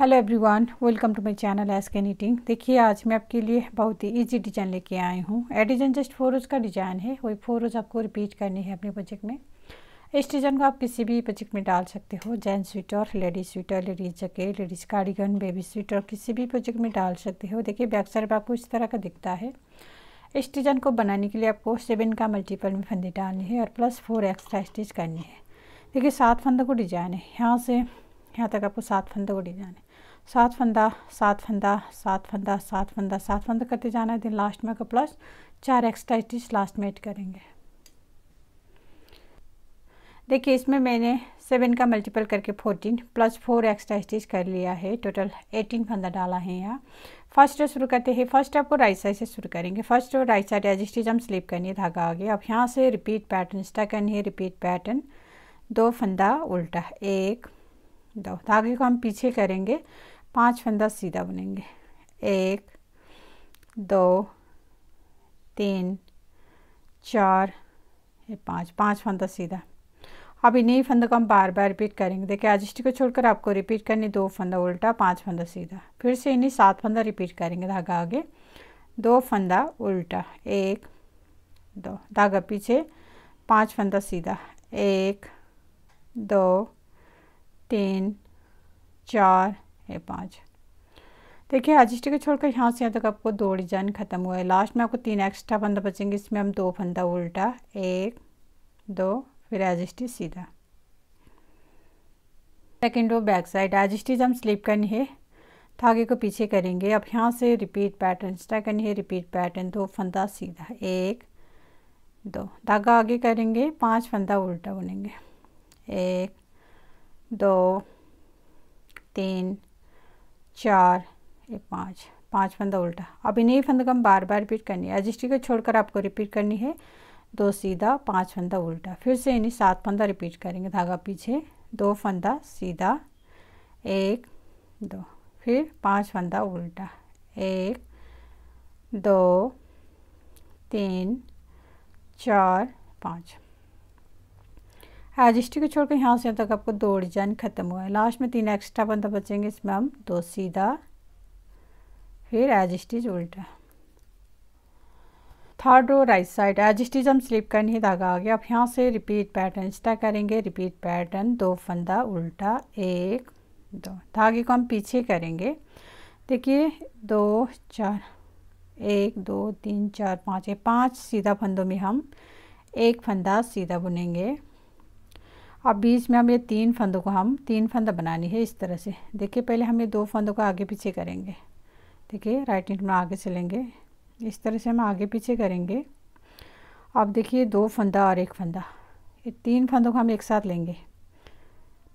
hello everyone welcome to my channel S K knitting देखिए आज मैं आपके लिए बहुत ही इजी डिजाइन लेके आई हूँ a design just four rows का डिजाइन है वही फोर रोज़ आपको रिपीट करनी है अपने प्रोजेक्ट में इस डिजाइन को आप किसी भी प्रोजेक्ट में डाल सकते हो gents sweater ladies sweater ladies jacket ladies cardigan baby sweater किसी भी प्रोजेक्ट में डाल सकते हो देखिए बैक साइड आपको इस तरह का दिखता है इस डिजाइन को बनाने के लिए आपको सेवन का मल्टीपल में फंदे डालने हैं और प्लस फोर एक्स्ट्रा स्टिच करनी है देखिए सात फंदों को डिजाइन है यहाँ से यहाँ तक आपको सात फंदों को डिजाइन है सात फंदा सात फंदा सात फंदा सात फंदा सात फंदा करते जाना है दिन लास्ट में का प्लस चार एक्स्ट्रा स्टिच लास्ट में ऐड करेंगे देखिए इसमें मैंने सेवन का मल्टीपल करके fourteen plus four extra stitch कर लिया है टोटल एटीन फंदा डाला है यहाँ फर्स्ट रो शुरू करते हैं फर्स्ट आपको राइट साइड से शुरू करेंगे first row right side edge stitch हम स्लिप करनी है धागा आगे अब यहाँ से रिपीट पैटर्न स्टक करनी है रिपीट पैटर्न दो फंदा उल्टा एक दो धागे को हम पीछे करेंगे पांच फंदा सीधा बुनेंगे एक दो तीन चार ये पाँच पाँच फंदा सीधा अब इन्हीं फंदों को हम बार बार रिपीट करेंगे देखिए आजिस्टी को छोड़कर आपको रिपीट करनी दो फंदा उल्टा पांच फंदा सीधा फिर से इन्हीं सात फंदा रिपीट करेंगे धागा आगे दो फंदा उल्टा एक दो धागा पीछे पांच फंदा सीधा एक दो तीन चार ये पाँच देखिए रजिस्टर को छोड़कर यहाँ से यहाँ तक आपको दो डिजाइन ख़त्म हुआ है लास्ट में आपको तीन एक्स्ट्रा फंदा बचेंगे इसमें हम दो फंदा उल्टा एक दो फिर रजिस्टर सीधा सेकेंड रो बैक साइड रजिस्टर हम स्लिप करनी है धागे को पीछे करेंगे अब यहाँ से रिपीट पैटर्न स्टा करनी है रिपीट पैटर्न दो फंदा सीधा एक दो धागा आगे करेंगे पांच फंदा उल्टा बुनेंगे एक दो तीन चार एक पाँच पाँच फंदा उल्टा अब इन्हीं फंदों को हम बार बार रिपीट करनी है एजिस्ट्री को छोड़कर आपको रिपीट करनी है दो सीधा पाँच फंदा उल्टा फिर से इन्हीं सात फंदा रिपीट करेंगे धागा पीछे दो फंदा सीधा एक दो फिर पाँच फंदा उल्टा एक दो तीन चार पाँच एजिस्टी को छोड़कर यहाँ से यहाँ तक आपको दो डिजाइन ख़त्म हुआ है लास्ट में तीन एक्स्ट्रा बंदा बचेंगे इसमें हम दो सीधा फिर एज उल्टा third row right side edge हम स्लिप करने है धागा आ गया अब यहाँ से रिपीट पैटर्न स्टा करेंगे रिपीट पैटर्न दो फंदा उल्टा एक दो धागे तो को हम पीछे करेंगे देखिए दो चार एक दो तीन चार पाँच पाँच सीधा फंदों में हम एक फंदा सीधा बुनेंगे अब बीच में हम ये तीन फंदों को हम तीन फंदा बनानी है इस तरह से देखिए पहले हम ये दो फंदों को आगे पीछे करेंगे देखिए राइट इंट में आगे चलेंगे इस तरह से हम आगे पीछे करेंगे अब देखिए दो फंदा और एक फंदा ये तीन फंदों को हम एक साथ लेंगे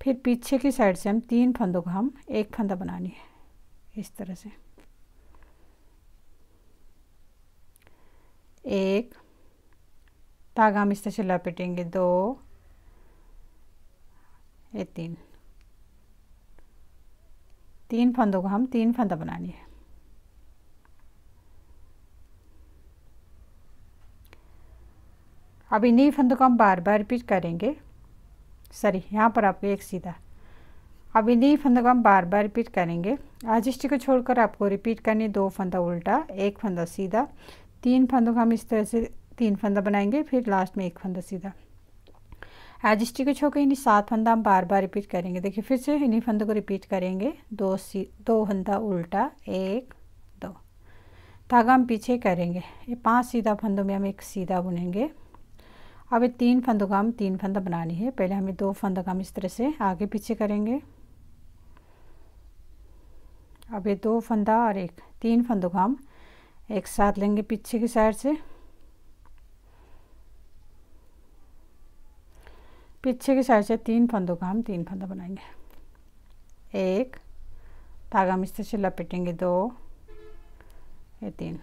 फिर पीछे की साइड से हम तीन फंदों को हम एक फंदा बनानी है इस तरह से एक धागा हम इस तरह से लपेटेंगे दो ये तीन तीन फंदों को हम तीन फंदा बनानी है अब इन्हीं फंदों को हम बार बार रिपीट करेंगे सॉरी यहाँ पर आपको एक सीधा अब इन्हीं फंदों को हम बार बार रिपीट करेंगे आजिष्टी को छोड़कर आपको रिपीट करनी दो फंदा उल्टा एक फंदा सीधा तीन फंदों को हम इस तरह से तीन फंदा बनाएंगे फिर लास्ट में एक फंदा सीधा एज हाँ, एस को छोड़कर इन्हीं सात फंदा हम बार बार रिपीट करेंगे देखिए फिर से इन्हीं फंदों को रिपीट करेंगे दो सी दो फंदा उल्टा एक दो धागा तो हम पीछे करेंगे ये पांच सीधा फंदों में हम एक सीधा बुनेंगे अब ये तीन फंदों का हम तीन फंदा बनानी है पहले हमें दो फंदों का हम इस तरह से आगे पीछे करेंगे अब ये दो फंदा और एक तीन फंदों का हम एक साथ लेंगे पीछे की साइड से पीछे की साइड से तीन फंदों का हम तीन फंदा बनाएंगे एक धागा हम से लपेटेंगे दो ये तीन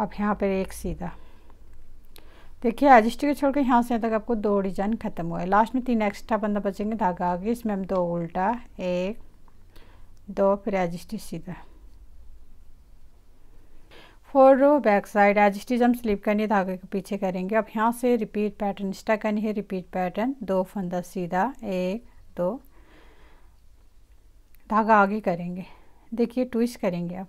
अब यहाँ पर एक सीधा देखिए एजिस्ट को छोड़कर यहाँ से यहाँ तक आपको दो डिजाइन ख़त्म हुआ है लास्ट में तीन एक्स्ट्रा बंदा बचेंगे धागा आगे इसमें हम दो उल्टा एक दो फिर एजिस्ट सीधा और बैक साइड एज स्टिच हम स्लिप करनी धागे के पीछे करेंगे अब यहाँ से रिपीट पैटर्न स्टा करनी है रिपीट पैटर्न दो फंदा सीधा एक दो धागा आगे करेंगे देखिए ट्विस्ट करेंगे अब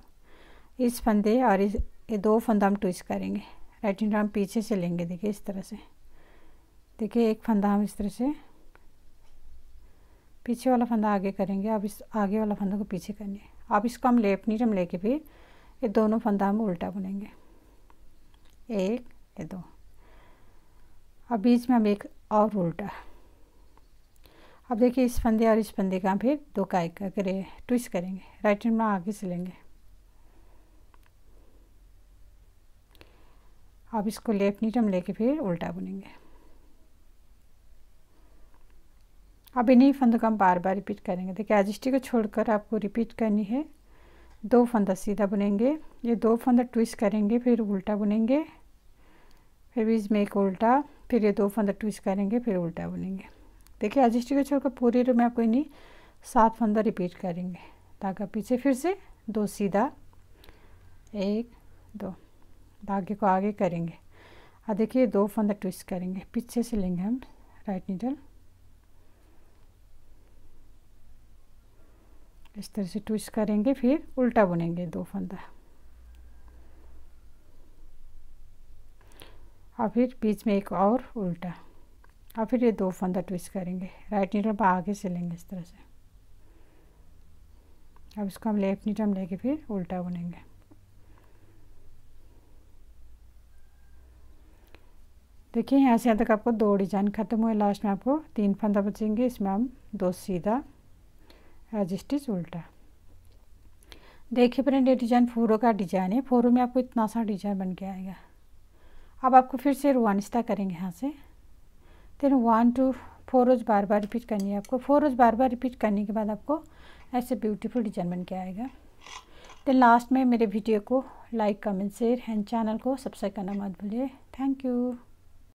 इस फंदे और इस ये दो फंदा हम ट्विस्ट करेंगे राइट हैंड हम पीछे से लेंगे देखिए इस तरह से देखिए एक फंदा हम इस तरह से पीछे वाला फंदा आगे करेंगे अब इस आगे वाला फंदा को पीछे करनी है अब इसको हम लेप नीट हम लेके फिर ये दोनों फंदा हम उल्टा बुनेंगे एक ये दो अब बीच में हम एक और उल्टा अब देखिए इस फंदे और इस फंदे का फिर दो काय करके ट्विस्ट करेंगे राइट हैंड में आगे से लेंगे अब इसको लेफ्ट नीट हम लेके फिर उल्टा बुनेंगे अब इन्हीं फंदों का हम बार बार रिपीट करेंगे देखिए एजिस्टी को छोड़कर आपको रिपीट करनी है दो फंदा सीधा बुनेंगे ये दो फंदा ट्विस्ट करेंगे फिर उल्टा बुनेंगे फिर बीच में एक उल्टा फिर ये दो फंदा ट्विस्ट करेंगे फिर उल्टा बुनेंगे देखिए अजिस्टी को छोड़कर पूरी रो तो में आपको इन्हीं सात फंदा रिपीट करेंगे धागा पीछे फिर से दो सीधा एक दो धागे को आगे करेंगे और देखिए दो फंदा ट्विस्ट करेंगे पीछे से लेंगे हम राइट नीडल इस तरह से ट्विस्ट करेंगे फिर उल्टा बुनेंगे दो फंदा और फिर बीच में एक और उल्टा और फिर ये दो फंदा ट्विस्ट करेंगे राइट नीडल पर आगे से लेंगे इस तरह से अब इसको हम लेफ्ट नीडल में लेके फिर उल्टा बुनेंगे देखिए यहाँ से यहाँ तक आपको दो डिजाइन खत्म हुए लास्ट में आपको तीन फंदा बचेंगे इसमें हम दो सीधा एज स्टिच उल्टा देखिए फ्रेंड ये डिज़ाइन फोरों का डिज़ाइन है फोरों में आपको इतना सा डिज़ाइन बन के आएगा अब आपको फिर से वन स्टा करेंगे यहाँ से then one two four rows बार बार रिपीट करनी है आपको फोर रोज बार बार रिपीट करने के बाद आपको ऐसे ब्यूटीफुल डिजाइन बन के आएगा देन लास्ट में मेरे वीडियो को like comment share and channel को सब्सक्राइब करना मत भूलिए थैंक यू